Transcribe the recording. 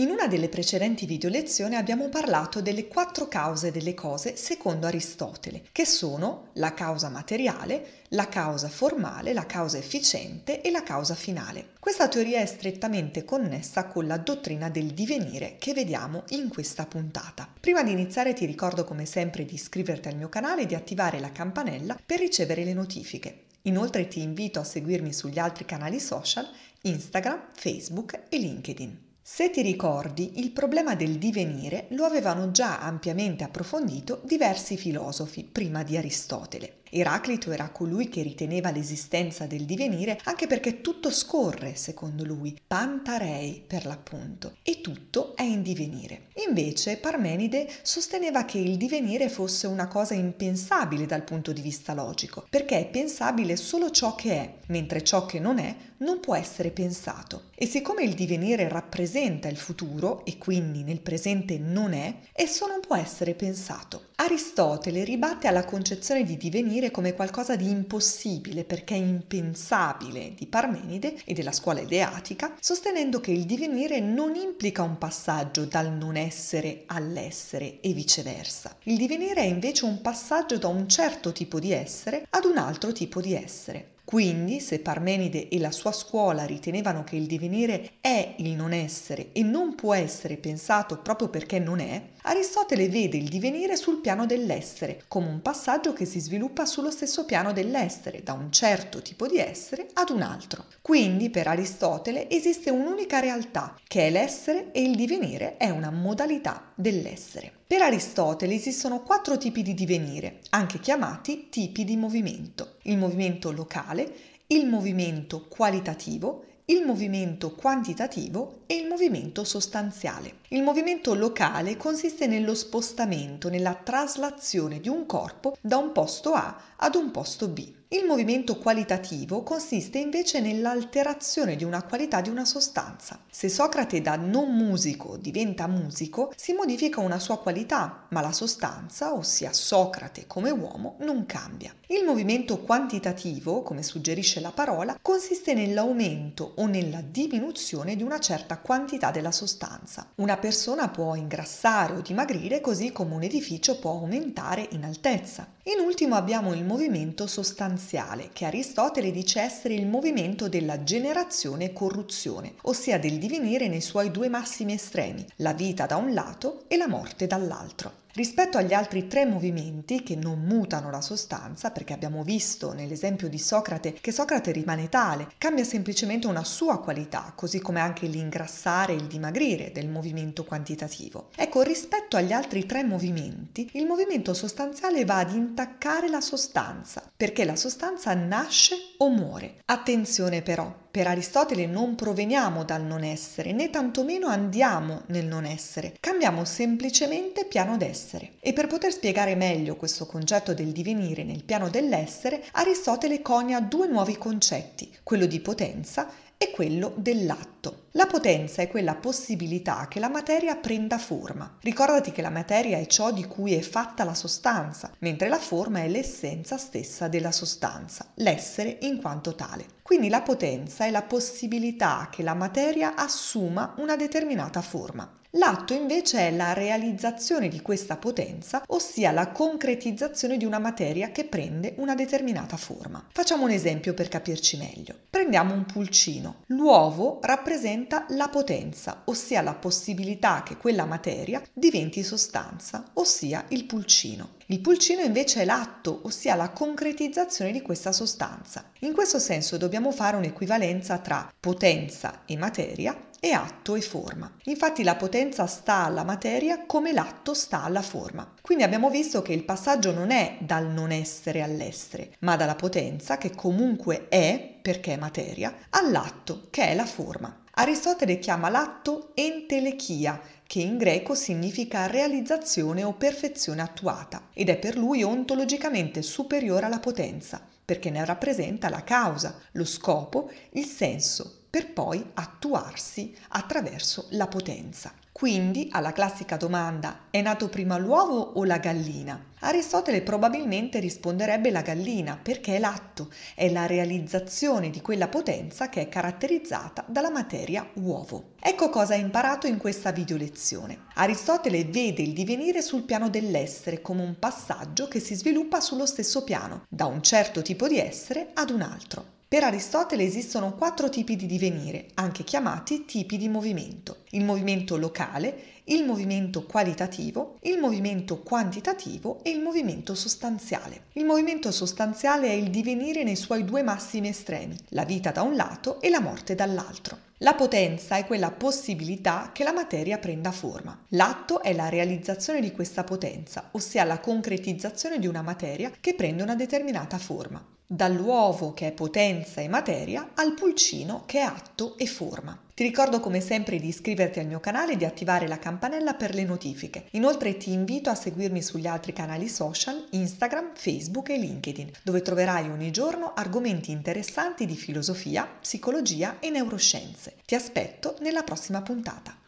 In una delle precedenti video lezioni abbiamo parlato delle quattro cause delle cose secondo Aristotele, che sono la causa materiale, la causa formale, la causa efficiente e la causa finale. Questa teoria è strettamente connessa con la dottrina del divenire che vediamo in questa puntata. Prima di iniziare ti ricordo come sempre di iscriverti al mio canale e di attivare la campanella per ricevere le notifiche. Inoltre ti invito a seguirmi sugli altri canali social, Instagram, Facebook e LinkedIn. Se ti ricordi, il problema del divenire lo avevano già ampiamente approfondito diversi filosofi prima di Aristotele. Eraclito era colui che riteneva l'esistenza del divenire anche perché tutto scorre, secondo lui, pantarei per l'appunto, e tutto è in divenire. Invece Parmenide sosteneva che il divenire fosse una cosa impensabile dal punto di vista logico, perché è pensabile solo ciò che è, mentre ciò che non è non può essere pensato. E siccome il divenire rappresenta il futuro e quindi nel presente non è, esso non può essere pensato. Aristotele ribatte alla concezione di divenire come qualcosa di impossibile perché impensabile di Parmenide e della scuola ideatica, sostenendo che il divenire non implica un passaggio dal non essere essere all'essere e viceversa. Il divenire è invece un passaggio da un certo tipo di essere ad un altro tipo di essere. Quindi, se Parmenide e la sua scuola ritenevano che il divenire è il non essere e non può essere pensato proprio perché non è, Aristotele vede il divenire sul piano dell'essere, come un passaggio che si sviluppa sullo stesso piano dell'essere, da un certo tipo di essere ad un altro. Quindi, per Aristotele esiste un'unica realtà, che è l'essere e il divenire è una modalità dell'essere. Per Aristotele esistono quattro tipi di divenire, anche chiamati tipi di movimento. Il movimento locale, il movimento qualitativo, il movimento quantitativo e il movimento sostanziale. Il movimento locale consiste nello spostamento, nella traslazione di un corpo da un posto A ad un posto B. Il movimento qualitativo consiste invece nell'alterazione di una qualità di una sostanza. Se Socrate da non musico diventa musico, si modifica una sua qualità, ma la sostanza, ossia Socrate come uomo, non cambia. Il movimento quantitativo, come suggerisce la parola, consiste nell'aumento o nella diminuzione di una certa quantità della sostanza. Una persona può ingrassare o dimagrire così come un edificio può aumentare in altezza. In ultimo abbiamo il movimento sostanziale, che Aristotele dice essere il movimento della generazione corruzione, ossia del divenire nei suoi due massimi estremi, la vita da un lato e la morte dall'altro. Rispetto agli altri tre movimenti che non mutano la sostanza, perché abbiamo visto nell'esempio di Socrate che Socrate rimane tale, cambia semplicemente una sua qualità, così come anche l'ingrassare e il dimagrire del movimento quantitativo. Ecco, rispetto agli altri tre movimenti, il movimento sostanziale va ad intaccare la sostanza, perché la sostanza nasce o muore. Attenzione però, per Aristotele non proveniamo dal non essere, né tantomeno andiamo nel non essere, cambiamo semplicemente piano d'essere. E per poter spiegare meglio questo concetto del divenire nel piano dell'essere, Aristotele conia due nuovi concetti, quello di potenza e quello dell'atto. La potenza è quella possibilità che la materia prenda forma. Ricordati che la materia è ciò di cui è fatta la sostanza, mentre la forma è l'essenza stessa della sostanza, l'essere in quanto tale. Quindi la potenza è la possibilità che la materia assuma una determinata forma. L'atto invece è la realizzazione di questa potenza, ossia la concretizzazione di una materia che prende una determinata forma. Facciamo un esempio per capirci meglio. Prendiamo un pulcino. L'uovo rappresenta la potenza, ossia la possibilità che quella materia diventi sostanza, ossia il pulcino. Il pulcino invece è l'atto, ossia la concretizzazione di questa sostanza. In questo senso dobbiamo fare un'equivalenza tra potenza e materia e atto e forma. Infatti la potenza sta alla materia come l'atto sta alla forma. Quindi abbiamo visto che il passaggio non è dal non essere all'essere, ma dalla potenza, che comunque è, perché è materia, all'atto, che è la forma. Aristotele chiama l'atto entelechia, che in greco significa realizzazione o perfezione attuata, ed è per lui ontologicamente superiore alla potenza, perché ne rappresenta la causa, lo scopo, il senso, per poi attuarsi attraverso la potenza. Quindi, alla classica domanda è nato prima l'uovo o la gallina? Aristotele probabilmente risponderebbe la gallina perché è l'atto, è la realizzazione di quella potenza che è caratterizzata dalla materia uovo. Ecco cosa ha imparato in questa video lezione. Aristotele vede il divenire sul piano dell'essere come un passaggio che si sviluppa sullo stesso piano, da un certo tipo di essere ad un altro. Per Aristotele esistono quattro tipi di divenire, anche chiamati tipi di movimento. Il movimento locale, il movimento qualitativo, il movimento quantitativo e il movimento sostanziale. Il movimento sostanziale è il divenire nei suoi due massimi estremi, la vita da un lato e la morte dall'altro. La potenza è quella possibilità che la materia prenda forma. L'atto è la realizzazione di questa potenza, ossia la concretizzazione di una materia che prende una determinata forma dall'uovo che è potenza e materia al pulcino che è atto e forma. Ti ricordo come sempre di iscriverti al mio canale e di attivare la campanella per le notifiche. Inoltre ti invito a seguirmi sugli altri canali social Instagram, Facebook e LinkedIn, dove troverai ogni giorno argomenti interessanti di filosofia, psicologia e neuroscienze. Ti aspetto nella prossima puntata.